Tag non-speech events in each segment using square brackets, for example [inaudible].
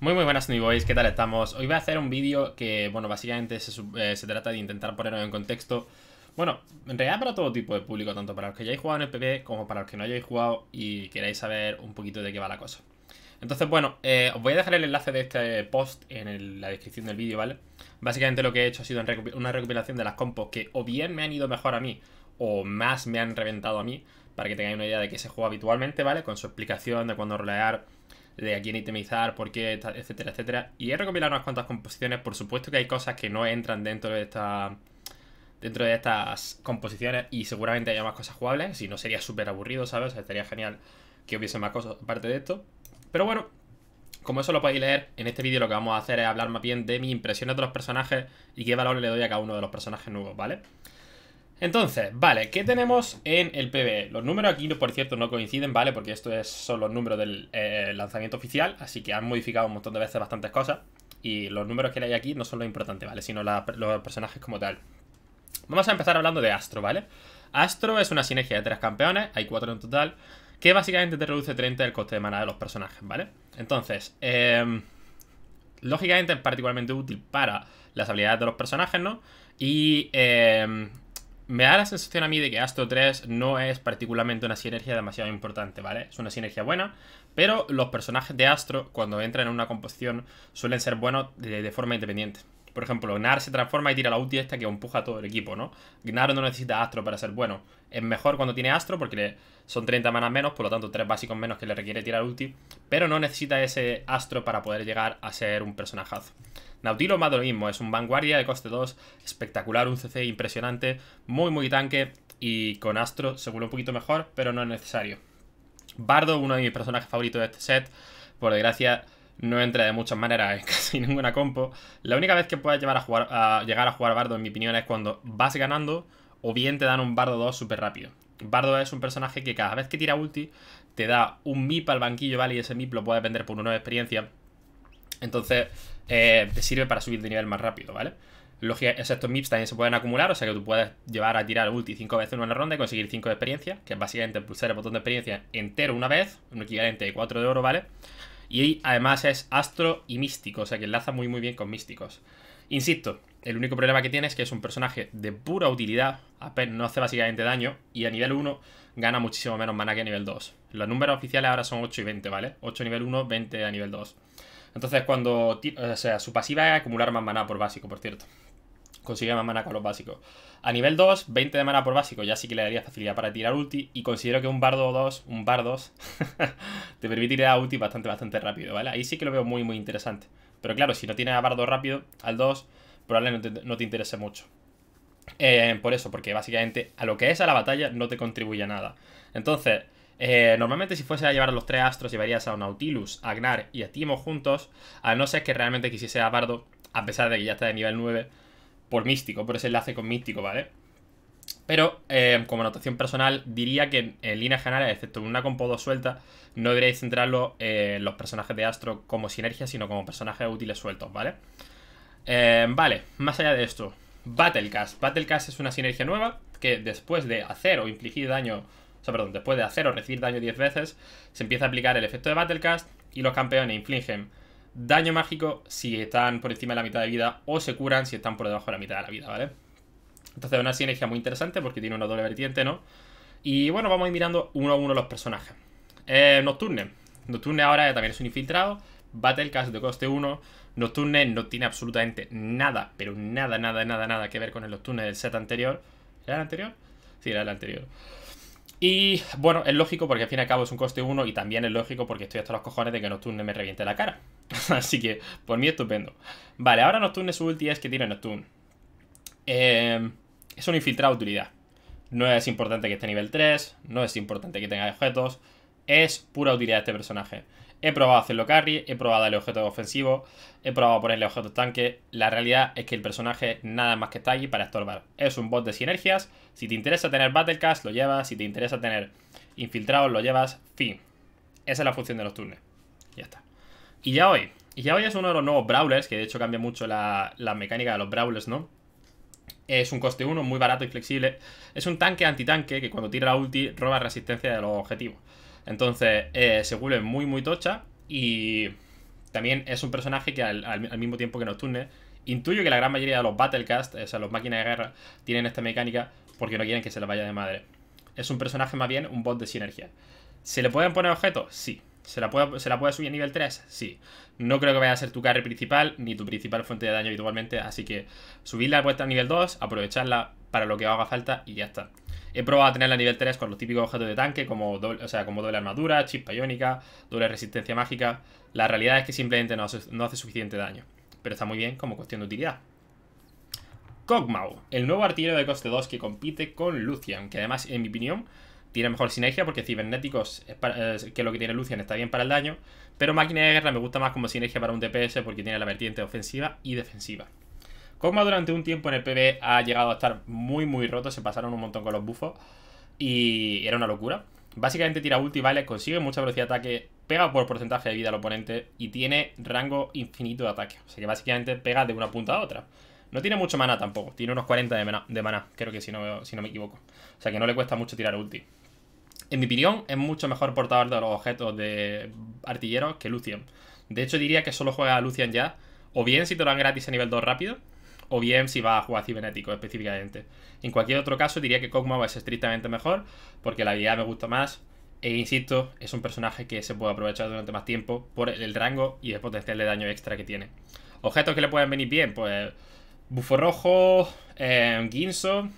Muy muy buenas Boys, ¿qué tal estamos? Hoy voy a hacer un vídeo que, bueno, básicamente eh, se, trata de intentar ponerlo en contexto Bueno, en realidad para todo tipo de público, tanto para los que hayáis jugado en el PP como para los que no hayáis jugado y queráis saber un poquito de qué va la cosa Entonces, bueno, eh, os voy a dejar el enlace de este post en la descripción del vídeo, ¿vale? Básicamente lo que he hecho ha sido una recopilación de las compos que o bien me han ido mejor a mí o más me han reventado a mí Para que tengáis una idea de qué se juega habitualmente, ¿vale? Con su explicación de cuándo rolear de a quién itemizar, por qué, etcétera, etcétera. Y he recopilado unas cuantas composiciones. Por supuesto que hay cosas que no entran dentro de esta dentro de estas composiciones y seguramente haya más cosas jugables, si no sería súper aburrido, ¿sabes? O sea, estaría genial que hubiese más cosas aparte de esto. Pero bueno, como eso lo podéis leer, en este vídeo lo que vamos a hacer es hablar más bien de mis impresiones de los personajes y qué valor le doy a cada uno de los personajes nuevos, ¿vale? vale entonces, vale, ¿qué tenemos en el PBE? Los números aquí, por cierto, no coinciden, ¿vale? Porque estos es, son los números del eh, lanzamiento oficial, así que han modificado un montón de veces bastantes cosas. Y los números que hay aquí no son lo importante, ¿vale? Sino los personajes como tal. Vamos a empezar hablando de Astro, ¿vale? Astro es una sinergia de tres campeones, hay cuatro en total, que básicamente te reduce 30 el coste de mana de los personajes, ¿vale? Entonces, em, lógicamente es particularmente útil para las habilidades de los personajes, ¿no? Y... Em, me da la sensación a mí de que Astro 3 no es particularmente una sinergia demasiado importante, ¿vale? Es una sinergia buena, pero los personajes de Astro, cuando entran en una composición, suelen ser buenos de, forma independiente. Por ejemplo, Gnar se transforma y tira la ulti esta que empuja a todo el equipo, ¿no? Gnar no necesita Astro para ser bueno. Es mejor cuando tiene Astro porque son 30 manas menos, por lo tanto 3 básicos menos que le requiere tirar ulti. Pero no necesita ese Astro para poder llegar a ser un personajazo. Nautilo más lo mismo, es un vanguardia de coste 2, espectacular, un CC impresionante, muy muy tanque y con Astro seguro un poquito mejor, pero no es necesario. Bardo, uno de mis personajes favoritos de este set, por desgracia no entra de muchas maneras en [laughs] casi ninguna compo. La única vez que puedes llevar a jugar, a llegar a jugar Bardo, en mi opinión, es cuando vas ganando o bien te dan un Bardo 2 súper rápido. Bardo es un personaje que cada vez que tira ulti te da un MIP al banquillo, ¿vale? Y ese MIP lo puedes vender por una nueva experiencia. Entonces, eh, te sirve para subir de nivel más rápido, ¿vale? Lógica, estos MIPS también se pueden acumular, o sea que tú puedes llevar a tirar ulti 5 veces en una ronda y conseguir 5 de experiencia, que es básicamente pulsar el botón de experiencia entero una vez, un equivalente de 4 de oro, ¿vale? Y además es astro y místico, o sea que enlaza muy muy bien con místicos. Insisto, el único problema que tiene es que es un personaje de pura utilidad, apenas no hace básicamente daño, y a nivel 1 gana muchísimo menos mana que a nivel 2. Los números oficiales ahora son 8 y 20, ¿vale? 8 a nivel 1, 20 a nivel 2. Entonces cuando... O sea, su pasiva es acumular más maná por básico, por cierto. Consigue más maná con los básicos. A nivel 2, 20 de maná por básico, ya sí que le daría facilidad para tirar ulti. Y considero que un bardo 2, un bardo 2, [laughs] te permite a ulti bastante, bastante rápido, ¿vale? Ahí sí que lo veo muy, muy interesante. Pero claro, si no tienes a bardo rápido, al 2, probablemente no te, interese mucho. Eh, por eso, porque básicamente a lo que es a la batalla no te contribuye a nada. Entonces, eh, normalmente si fuese a llevar a los tres astros llevarías a Nautilus, agnar y a Timo juntos, a no ser que realmente quisiese a Bardo, a pesar de que ya está de nivel 9, por Místico, por ese enlace con Místico, ¿vale? Pero, eh, como anotación personal, diría que en, líneas generales, excepto en una compo 2 suelta, no deberíais centrarlo eh, los personajes de Astro como sinergia, sino como personajes útiles sueltos, ¿vale? Eh, vale, más allá de esto, Battlecast. Battlecast es una sinergia nueva que después de hacer o infligir daño perdón, después de hacer o recibir daño 10 veces, se empieza a aplicar el efecto de Battlecast y los campeones infligen daño mágico si están por encima de la mitad de vida o se curan si están por debajo de la mitad de la vida, ¿vale? Entonces, es una sinergia muy interesante porque tiene una doble vertiente, ¿no? Y bueno, vamos a ir mirando uno a uno los personajes. Eh, Nocturne. Nocturne ahora también es un infiltrado. Battlecast de coste 1. Nocturne no tiene absolutamente nada, pero nada, nada, nada, nada que ver con el Nocturne del set anterior. ¿Era el anterior? Sí, era el anterior. Y bueno, es lógico porque al fin y al cabo es un coste 1 y también es lógico porque estoy hasta los cojones de que Nocturne me reviente la cara. [laughs] Así que, por mí estupendo. Vale, ahora Nocturne su ulti es que tiene Nocturne. Em, es un infiltrado utilidad. No es importante que esté nivel 3, no es importante que tenga objetos, es pura utilidad este personaje. He probado hacerlo carry, he probado darle objetos ofensivos, he probado ponerle objetos tanque. La realidad es que el personaje nada más que está allí para estorbar. Es un bot de sinergias. Si te interesa tener Battlecast, lo llevas. Si te interesa tener infiltrados, lo llevas. Fin. Esa es la función de los turnes. Ya está. Y ya hoy. Y ya hoy es uno de los nuevos Brawlers, que de hecho cambia mucho la, la mecánica de los Brawlers, ¿no? Es un coste 1, muy barato y flexible. Es un tanque antitanque que cuando tira la ulti roba resistencia de los objetivos. Entonces, eh, se vuelve muy, muy tocha y también es un personaje que al, mismo tiempo que Nocturne, intuyo que la gran mayoría de los Battlecast, o sea, los máquinas de guerra, tienen esta mecánica porque no quieren que se la vaya de madre. Es un personaje más bien un bot de sinergia. ¿Se le pueden poner objetos? Sí. ¿Se la, puede, ¿Se la puede subir a nivel 3? Sí. No creo que vaya a ser tu carry principal ni tu principal fuente de daño habitualmente, así que subirla a nivel 2, aprovecharla para lo que haga falta y ya está. He probado a tenerla a nivel 3 con los típicos objetos de tanque, como doble, sea, como doble armadura, chispa iónica, doble resistencia mágica. La realidad es que simplemente no, hace suficiente daño, pero está muy bien como cuestión de utilidad. Kog'Maw, el nuevo artillero de coste 2 que compite con Lucian, que además, en mi opinión, tiene mejor sinergia porque cibernéticos, que lo que tiene Lucian está bien para el daño, pero máquina de guerra me gusta más como sinergia para un DPS porque tiene la vertiente ofensiva y defensiva. Cogma durante un tiempo en el PB ha llegado a estar muy, muy roto. Se pasaron un montón con los bufos. Y era una locura. Básicamente tira ulti, vale, consigue mucha velocidad de ataque, pega por porcentaje de vida al oponente y tiene rango infinito de ataque. O sea que básicamente pega de una punta a otra. No tiene mucho mana tampoco, tiene unos 40 de mana, de creo que si no, si no me equivoco. O sea que no le cuesta mucho tirar ulti. En mi opinión, es mucho mejor portador de los objetos de artilleros que Lucian. De hecho, diría que solo juega a Lucian ya, o bien si te lo dan gratis a nivel 2 rápido, o bien si va a jugar cibernético específicamente. En cualquier otro caso diría que Kog'Maw es estrictamente mejor porque la habilidad me gusta más e insisto, es un personaje que se puede aprovechar durante más tiempo por el rango y el potencial de daño extra que tiene. Objetos que le pueden venir bien, pues bufo rojo, em, guinso,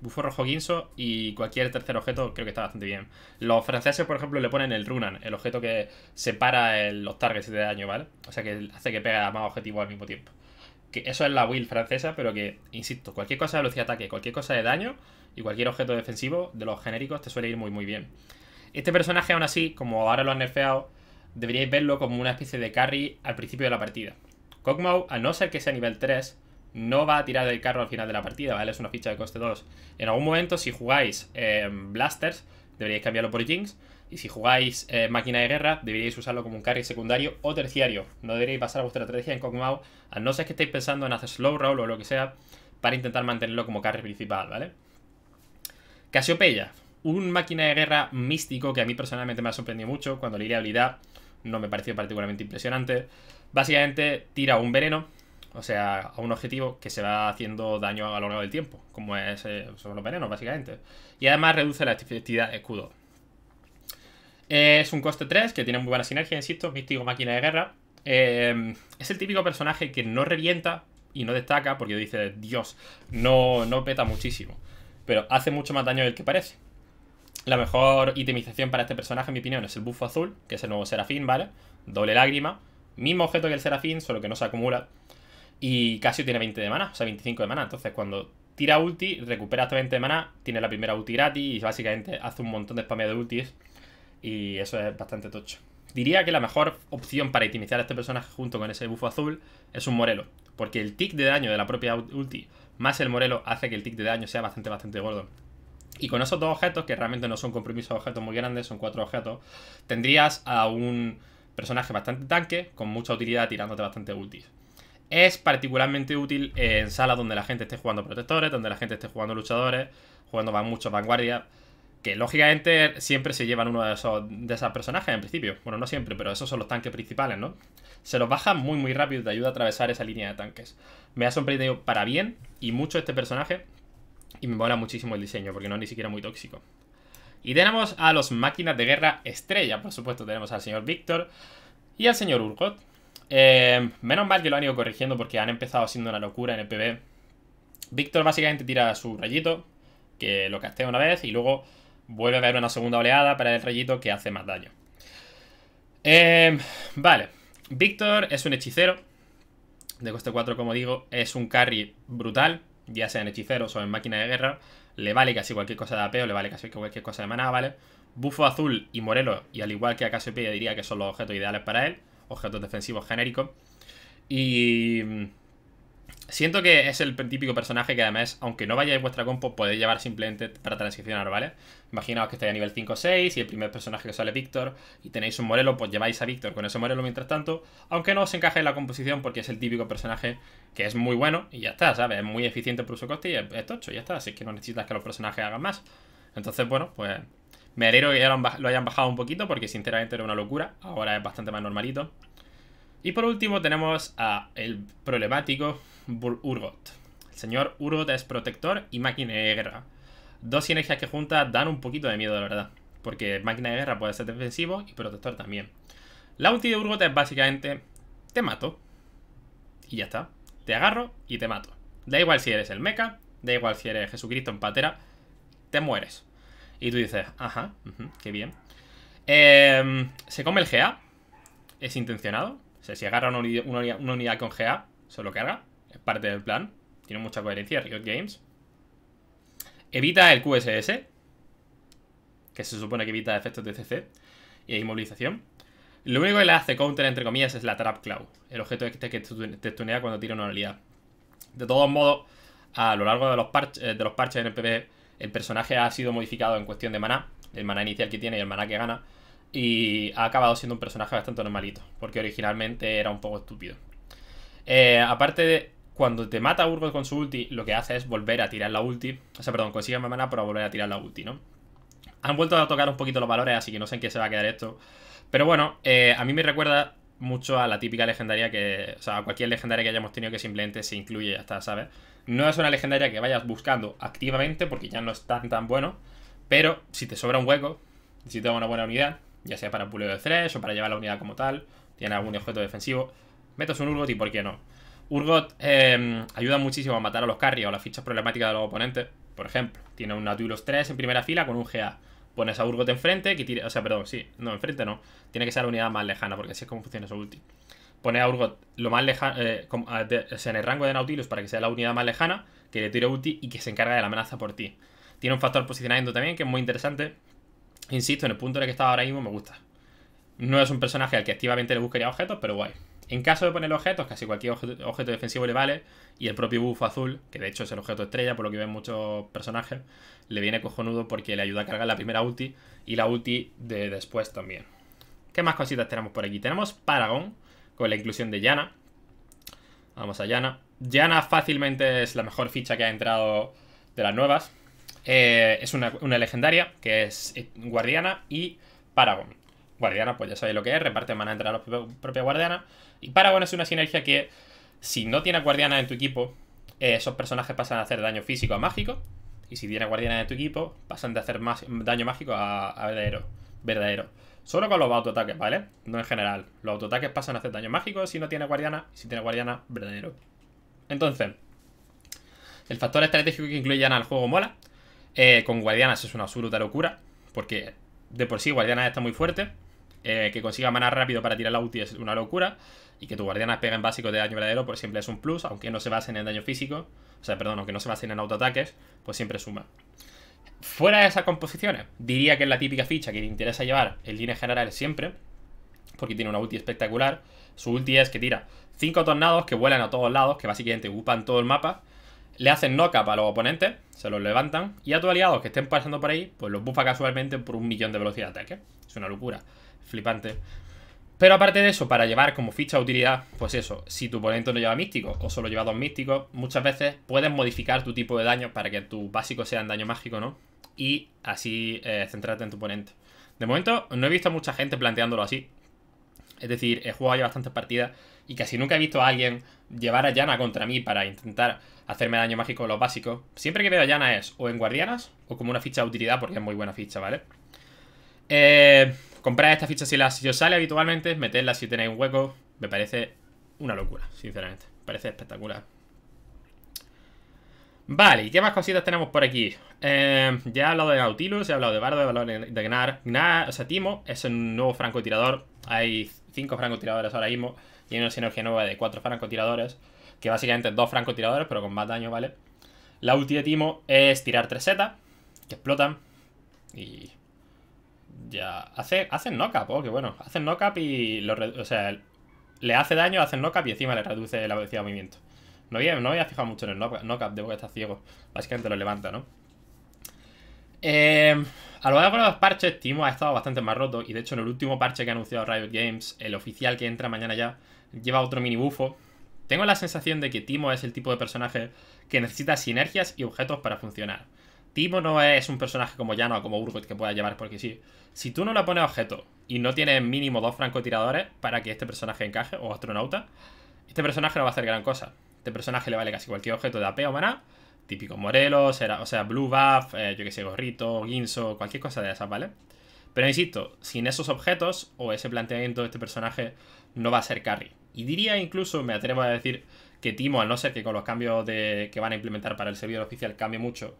bufo rojo guinso y cualquier tercer objeto creo que está bastante bien. Los franceses, por ejemplo, le ponen el runan, el objeto que separa los targets de daño, ¿vale? O sea que hace que a más objetivos al mismo tiempo. Que eso es la build francesa, pero que, insisto, cualquier cosa de velocidad de ataque, cualquier cosa de daño y cualquier objeto defensivo de los genéricos te suele ir muy, muy bien. Este personaje, aún así, como ahora lo han nerfeado, deberíais verlo como una especie de carry al principio de la partida. Kog'Maw, a no ser que sea nivel 3, no va a tirar del carro al final de la partida, ¿vale? Es una ficha de coste 2. En algún momento, si jugáis eh, Blasters, deberíais cambiarlo por Jinx, y si jugáis eh, máquina de guerra, deberíais usarlo como un carry secundario o terciario. No deberíais pasar a vuestra estrategia en Kog'Maw, a no ser que estéis pensando en hacer slow roll o lo que sea, para intentar mantenerlo como carry principal, ¿vale? Casiopeya, un máquina de guerra místico que a mí personalmente me ha sorprendido mucho. Cuando leí la habilidad, no me pareció particularmente impresionante. Básicamente, tira un veneno, o sea, a un objetivo que se va haciendo daño a lo largo del tiempo, como es, eh, son los venenos, básicamente. Y además reduce la efectividad escudo. Eh, es un coste 3 que tiene muy buena sinergia, insisto, místico máquina de guerra. Eh, es el típico personaje que no revienta y no destaca porque dice, Dios, no, no peta muchísimo. Pero hace mucho más daño del que parece. La mejor itemización para este personaje, en mi opinión, es el Buffo azul, que es el nuevo Serafín, ¿vale? Doble lágrima, mismo objeto que el Serafín, solo que no se acumula. Y casi tiene 20 de mana, o sea, 25 de mana. Entonces, cuando tira ulti, recupera hasta 20 de mana, tiene la primera ulti gratis y básicamente hace un montón de spam de ultis y eso es bastante tocho. Diría que la mejor opción para itimizar a este personaje junto con ese bufo azul es un Morelo. Porque el tick de daño de la propia ulti más el Morelo hace que el tick de daño sea bastante, bastante gordo. Y con esos dos objetos, que realmente no son compromisos objetos muy grandes, son cuatro objetos, tendrías a un personaje bastante tanque, con mucha utilidad tirándote bastante ultis. Es particularmente útil en salas donde la gente esté jugando protectores, donde la gente esté jugando luchadores, jugando muchos vanguardias que lógicamente siempre se llevan uno de esos, de personajes en principio. Bueno, no siempre, pero esos son los tanques principales, ¿no? Se los baja muy, muy rápido y te ayuda a atravesar esa línea de tanques. Me ha sorprendido para bien y mucho este personaje. Y me mola muchísimo el diseño, porque no es ni siquiera muy tóxico. Y tenemos a los máquinas de guerra estrella, por supuesto. Tenemos al señor Víctor y al señor Urgot. Eh, menos mal que lo han ido corrigiendo porque han empezado siendo una locura en el PB. Víctor básicamente tira su rayito, que lo castea una vez, y luego vuelve a haber una segunda oleada para el rayito que hace más daño. Em, vale, Víctor es un hechicero. De coste 4, como digo, es un carry brutal, ya sea en hechiceros o en máquina de guerra. Le vale casi cualquier cosa de apeo le vale casi cualquier cosa de maná, ¿vale? Bufo azul y morelo, y al igual que a Cassiopeia diría que son los objetos ideales para él, objetos defensivos genéricos. Y Siento que es el típico personaje que además, aunque no vayáis vuestra compo, podéis llevar simplemente para transicionar, ¿vale? Imaginaos que estáis a nivel 5 o 6 y el primer personaje que sale Víctor y tenéis un Morelo, pues lleváis a Víctor con ese Morelo mientras tanto, aunque no os encaje en la composición porque es el típico personaje que es muy bueno y ya está, ¿sabes? Es muy eficiente por su coste y es, tocho, ya está, así que no necesitas que los personajes hagan más. Entonces, bueno, pues me alegro que ya lo hayan bajado un poquito porque sinceramente era una locura, ahora es bastante más normalito. Y por último tenemos a el problemático Urgot. El señor Urgot es protector y máquina de guerra. Dos sinergias que juntas dan un poquito de miedo, la verdad. Porque máquina de guerra puede ser defensivo y protector también. La ulti de Urgot es básicamente... Te mato. Y ya está. Te agarro y te mato. Da igual si eres el mecha, da igual si eres Jesucristo en patera, te mueres. Y tú dices, ajá, qué bien. Em, se come el GA, es intencionado. O sea, si agarra una unidad, con GA, Solo lo haga parte del plan. Tiene mucha coherencia Riot Games. Evita el QSS, que se supone que evita efectos de CC y inmovilización. Lo único que le hace counter, entre comillas, es la Trap Cloud, el objeto este que te tunea cuando tira una habilidad. De todos modos, a lo largo de los, parches, eh, de los parches en el PB, el personaje ha sido modificado en cuestión de maná, el maná inicial que tiene y el maná que gana, y ha acabado siendo un personaje bastante normalito, porque originalmente era un poco estúpido. Eh, aparte de, cuando te mata Urgot con su ulti, lo que hace es volver a tirar la ulti. O sea, perdón, consigue más mana para volver a tirar la ulti, ¿no? Han vuelto a tocar un poquito los valores, así que no sé en qué se va a quedar esto. Pero bueno, eh, a mí me recuerda mucho a la típica legendaria que... O sea, a cualquier legendaria que hayamos tenido que simplemente se incluye y ya está, ¿sabes? No es una legendaria que vayas buscando activamente porque ya no es tan tan bueno. Pero si te sobra un hueco, si te da una buena unidad, ya sea para puleo de 3 o para llevar la unidad como tal, tiene algún objeto defensivo, metes un Urgot y por qué no. Urgot em, ayuda muchísimo a matar a los carries o las fichas problemáticas de los oponentes. Por ejemplo, tiene un Nautilus 3 en primera fila con un GA. Pones a Urgot enfrente, que tire, o sea, perdón, sí, no, enfrente no. Tiene que ser la unidad más lejana, porque así es como funciona su ulti. pone a Urgot lo más lejano, eh, en el rango de Nautilus para que sea la unidad más lejana, que le tire ulti y que se encargue de la amenaza por ti. Tiene un factor posicionamiento también que es muy interesante. Insisto, en el punto en el que estaba ahora mismo me gusta. No es un personaje al que activamente le buscaría objetos, pero guay. En caso de poner objetos, casi cualquier objeto, defensivo le vale. Y el propio bufo azul, que de hecho es el objeto estrella, por lo que ven muchos personajes, le viene cojonudo porque le ayuda a cargar la primera ulti y la ulti de después también. ¿Qué más cositas tenemos por aquí? Tenemos Paragon, con la inclusión de Yana. Vamos a Yana. Yana fácilmente es la mejor ficha que ha entrado de las nuevas. Eh, es una, una legendaria, que es Guardiana y Paragon. Guardiana, pues ya sabéis lo que es, reparte mana entre las propia guardianas. Y para bueno es una sinergia que, si no tienes guardiana en tu equipo, eh, esos personajes pasan a hacer daño físico a mágico. Y si tienes guardiana en tu equipo, pasan de hacer más, daño mágico a, verdadero. Verdadero. Solo con los autoataques, ¿vale? No en general. Los autoataques pasan a hacer daño mágico si no tiene guardiana. Si tiene guardiana, verdadero. Entonces, el factor estratégico que incluye incluyen al juego mola. Eh, con guardianas es una absoluta locura. Porque de por sí guardiana está muy fuerte. Eh, que consiga manar rápido para tirar la ulti es una locura. Y que tu guardiana pega en básicos de daño verdadero, pues siempre es un plus, aunque no se basen en daño físico. O sea, perdón, aunque no se basen en autoataques, pues siempre suma. Fuera de esas composiciones, diría que es la típica ficha que le interesa llevar en líneas general siempre. Porque tiene una ulti espectacular. Su ulti es que tira 5 tornados que vuelan a todos lados, que básicamente ocupan todo el mapa le hacen knock-up a los oponentes, se los levantan, y a tus aliados que estén pasando por ahí, pues los buffa casualmente por un millón de velocidad de ataque. Es una locura, flipante. Pero aparte de eso, para llevar como ficha de utilidad, pues eso, si tu oponente no lleva místico o solo lleva dos místicos, muchas veces puedes modificar tu tipo de daño para que tu básico sea en daño mágico, ¿no? Y así eh, centrarte en tu oponente. De momento no he visto a mucha gente planteándolo así, es decir, he jugado ya bastantes partidas y casi nunca he visto a alguien llevar a Yana contra mí para intentar hacerme daño mágico en los básico. Siempre que veo a Yana es o en guardianas o como una ficha de utilidad porque es muy buena ficha, ¿vale? Eh, comprar esta ficha si, la, os sale habitualmente, meterla si tenéis un hueco, me parece una locura, sinceramente. Me parece espectacular. Vale, ¿y qué más cositas tenemos por aquí? Eh, ya he hablado de Nautilus, he hablado de Bardo, he hablado de Gnar. Gnar, o sea, Timo es un nuevo francotirador. Hay 5 francotiradores ahora mismo. Tiene una sinergia nueva de 4 francotiradores. Que básicamente dos 2 francotiradores, pero con más daño, ¿vale? La ulti de Timo es tirar 3 Z, que explotan. Y. Ya. Hace, hacen no oh, que bueno. Hacen knockup y. Lo, o sea, le hace daño, hacen knockup y encima le reduce la velocidad de movimiento. No había, no había fijado mucho en el knockup, debo que está ciego. Básicamente lo levanta, ¿no? Em, a lo largo de los parches, Timo ha estado bastante más roto. Y de hecho, en el último parche que ha anunciado Riot Games, el oficial que entra mañana ya, lleva otro mini bufo. Tengo la sensación de que Timo es el tipo de personaje que necesita sinergias y objetos para funcionar. Timo no es un personaje como Llano o como Urgot que pueda llevar porque sí. Si tú no le pones objeto y no tienes mínimo dos francotiradores para que este personaje encaje, o astronauta, este personaje no va a hacer gran cosa. Este personaje le vale casi cualquier objeto de AP o maná típico Morelos, o sea, Blue Buff, eh, yo que sé, Gorrito, Guinso, cualquier cosa de esas, ¿vale? Pero insisto, sin esos objetos o ese planteamiento, de este personaje no va a ser carry. Y diría incluso, me atrevo a decir, que Timo, al no ser que con los cambios que van a implementar para el servidor oficial cambie mucho,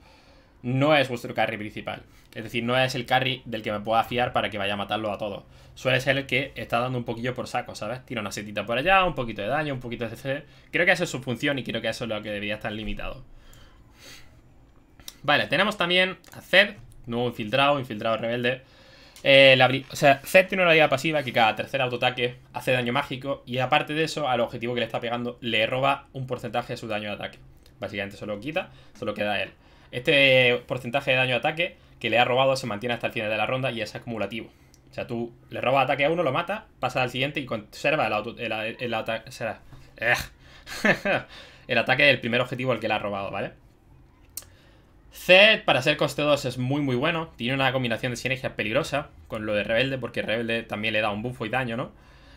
no es vuestro carry principal. Es decir, no es el carry del que me pueda fiar para que vaya a matarlo a todos. Suele ser el que está dando un poquillo por saco, ¿sabes? Tira una setita por allá, un poquito de daño, un poquito de CC. Creo que esa es su función y creo que eso es lo que debería estar limitado. Vale, tenemos también a Zed, nuevo infiltrado, infiltrado rebelde. Eh, o sea, Zed tiene una habilidad pasiva que cada tercer autoataque hace daño mágico y aparte de eso, al objetivo que le está pegando le roba un porcentaje de su daño de ataque. Básicamente se lo quita, solo queda él. Este porcentaje de daño de ataque que le ha robado se mantiene hasta el final de la ronda y es acumulativo. O sea, tú le robas ataque a uno, lo mata, pasa al siguiente y conserva el, el, [laughs] el ataque del primer objetivo al que le ha robado, ¿vale? Zed para ser coste 2 es muy muy bueno. Tiene una combinación de sinergias peligrosa con lo de Rebelde, porque Rebelde también le da un buffo y daño, ¿no?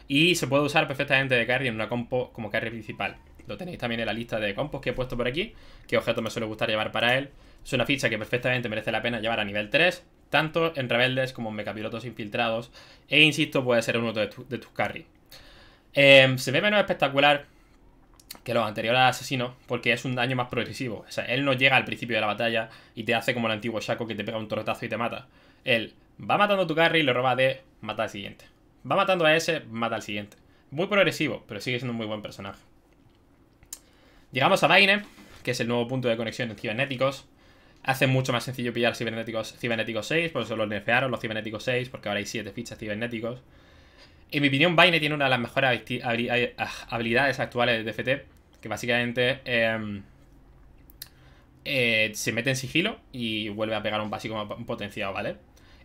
Y se puede usar perfectamente de carry en una compo como carry principal. Lo tenéis también en la lista de compos que he puesto por aquí, qué objeto me suele gustar llevar para él. Es una ficha que perfectamente merece la pena llevar a nivel 3, tanto en rebeldes como en mecapilotos infiltrados. E insisto, puede ser uno de, tus carry. Em, se ve menos espectacular que los anteriores asesino. porque es un daño más progresivo. O sea, él no llega al principio de la batalla y te hace como el antiguo Shaco que te pega un torretazo y te mata. Él va matando a tu carry y lo roba de mata al siguiente. Va matando a ese, mata al siguiente. Muy progresivo, pero sigue siendo un muy buen personaje. Llegamos a Vaine, que es el nuevo punto de conexión en cibernéticos. Hace mucho más sencillo pillar cibernéticos, cibernéticos 6, por eso los nerfearon los cibernéticos 6, porque ahora hay 7 fichas cibernéticos. En mi opinión, Vayne tiene una de las mejores ah, habilidades actuales de DFT, que básicamente em, eh, se mete en sigilo y vuelve a pegar un básico potenciado, ¿vale?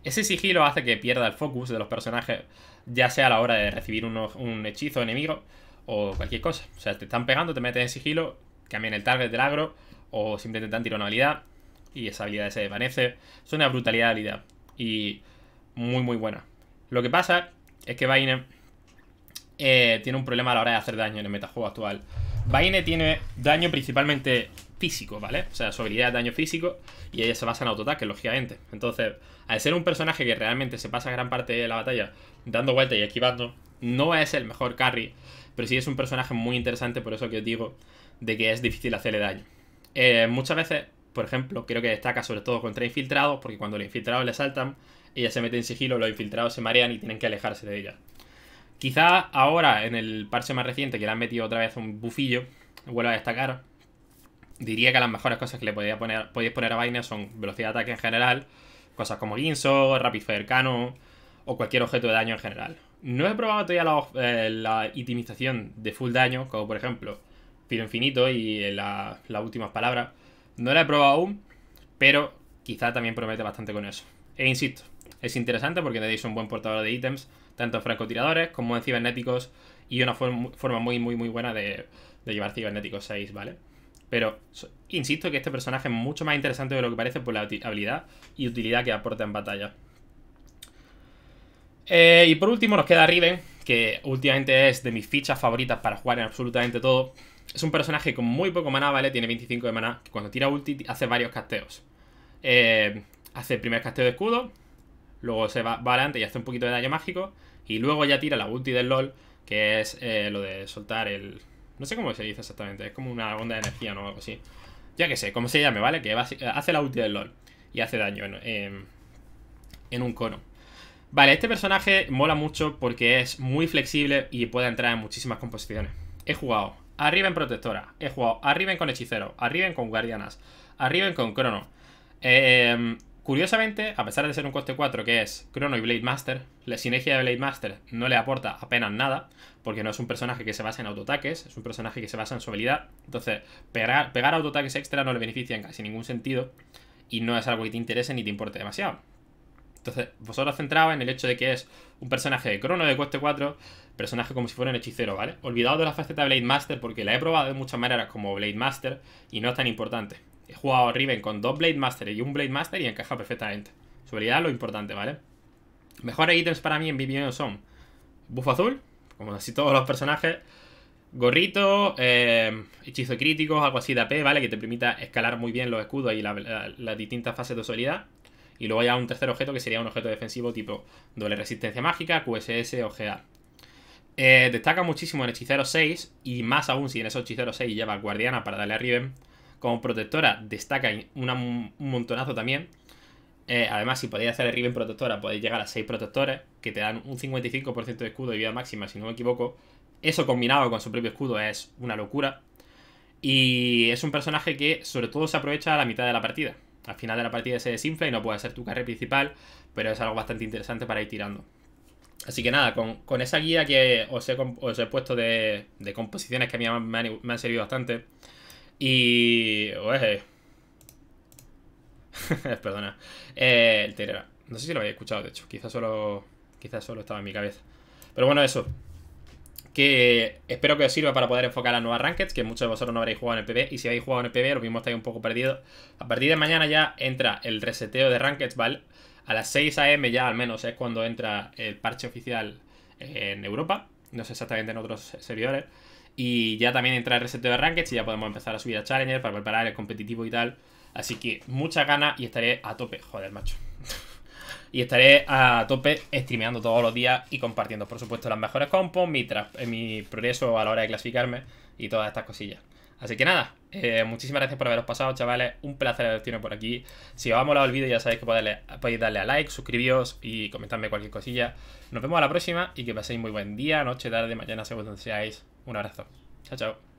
Ese sigilo hace que pierda el focus de los personajes, ya sea a la hora de recibir un, hechizo enemigo o cualquier cosa. O sea, te están pegando, te meten en sigilo, cambian el target del agro o simplemente te dan tirar una habilidad y esa habilidad se desvanece. Es una brutalidad de habilidad y muy, muy buena. Lo que pasa es que Vaine eh, tiene un problema a la hora de hacer daño en el metajuego actual. Vaine tiene daño principalmente físico, ¿vale? O sea, su habilidad es daño físico y ella se basa en autoataque, lógicamente. Entonces, al ser un personaje que realmente se pasa gran parte de la batalla dando vueltas y esquivando, no es el mejor carry, pero sí es un personaje muy interesante, por eso que os digo de que es difícil hacerle daño. Eh, muchas veces, por ejemplo, creo que destaca sobre todo contra infiltrados, porque cuando los infiltrados le saltan, ella se mete en sigilo, los infiltrados se marean y tienen que alejarse de ella. Quizá ahora, en el parche más reciente, que le han metido otra vez un bufillo, vuelvo a destacar, diría que las mejores cosas que le podéis poner, poner a Vaina son velocidad de ataque en general, cosas como Ginso, Rapid Fire o cualquier objeto de daño en general. No he probado todavía la, eh, de full daño, como por ejemplo Tiro Infinito y eh, las últimas palabras. No la he probado aún, pero quizá también promete bastante con eso. E insisto, es interesante porque tenéis un buen portador de ítems, tanto en francotiradores como en cibernéticos, y una forma muy, muy, muy buena de, llevar cibernéticos 6, ¿vale? Pero insisto que este personaje es mucho más interesante de lo que parece por la habilidad y utilidad que aporta en batalla. Eh, y por último nos queda Riven, que últimamente es de mis fichas favoritas para jugar en absolutamente todo. Es un personaje con muy poco maná, ¿vale? Tiene 25 de maná, que cuando tira ulti hace varios casteos. Eh, hace el primer casteo de escudo, luego se va, va adelante y hace un poquito de daño mágico, y luego ya tira la ulti del LOL, que es eh, lo de soltar el... No sé cómo se dice exactamente, es como una onda de energía o algo así. Ya que sé, cómo se llame, ¿vale? Que hace la ulti del LOL y hace daño en, en un cono. Vale, este personaje mola mucho porque es muy flexible y puede entrar en muchísimas composiciones. He jugado arriba en protectora, he jugado arriba en con hechicero, arriba en con guardianas, arriba en con crono. Eh, Curiosamente, a pesar de ser un coste 4 que es crono y Blade Master, la sinergia de Blade Master no le aporta apenas nada, porque no es un personaje que se basa en autoataques, es un personaje que se basa en su habilidad. Entonces, pegar, auto autoataques extra no le beneficia en casi ningún sentido y no es algo que te interese ni te importe demasiado. Entonces, vosotros centraba en el hecho de que es un personaje de crono de coste 4, personaje como si fuera un hechicero, ¿vale? Olvidado de la faceta Blade Master porque la he probado de muchas maneras como Blade Master y no es tan importante. He jugado Riven con dos Blade Master y un Blade Master y encaja perfectamente. Su habilidad lo importante, ¿vale? Mejores ítems para mí en BBM son Bufo azul, como así todos los personajes. Gorrito, eh, Hechizo crítico, algo así de AP, ¿vale? Que te permita escalar muy bien los escudos y las distintas fases de su Y luego ya un tercer objeto que sería un objeto defensivo tipo doble resistencia mágica, QSS o GA. Eh, destaca muchísimo en Hechicero 6 y más aún si en esos hechicero 6 lleva Guardiana para darle a Riven. Como protectora destaca un montonazo también. Eh, además, si podéis hacer el Riven protectora, podéis llegar a 6 protectores que te dan un 55% de escudo y vida máxima, si no me equivoco. Eso combinado con su propio escudo es una locura. Y es un personaje que sobre todo se aprovecha a la mitad de la partida. Al final de la partida se desinfla y no puede ser tu carrera principal, pero es algo bastante interesante para ir tirando. Así que nada, con, esa guía que os he, he puesto de, composiciones que a mí me han servido bastante, y... [laughs] Perdona. Eh, el Terera. No sé si lo habéis escuchado, de hecho. Quizás solo, quizás solo estaba en mi cabeza. Pero bueno, eso. Que espero que os sirva para poder enfocar las nuevas rankings, que muchos de vosotros no habréis jugado en el PB. Y si habéis jugado en el PB, lo mismo estáis un poco perdidos. A partir de mañana ya entra el reseteo de rankings, ¿vale? A las 6 am ya al menos es cuando entra el parche oficial en Europa. No sé exactamente en otros servidores. Y ya también entra el reseteo de Ranked y ya podemos empezar a subir a Challenger para preparar el competitivo y tal. Así que mucha ganas y estaré a tope. Joder, macho. [laughs] y estaré a tope streameando todos los días y compartiendo, por supuesto, las mejores compos, mi, eh, mi progreso a la hora de clasificarme y todas estas cosillas. Así que nada, eh, muchísimas gracias por haberos pasado, chavales. Un placer haber tenido por aquí. Si os ha molado el vídeo, ya sabéis que podéis darle, podéis darle a like, suscribiros y comentarme cualquier cosilla. Nos vemos a la próxima y que paséis muy buen día, noche, tarde, mañana, según donde seáis. Un abrazo. Chao, chao.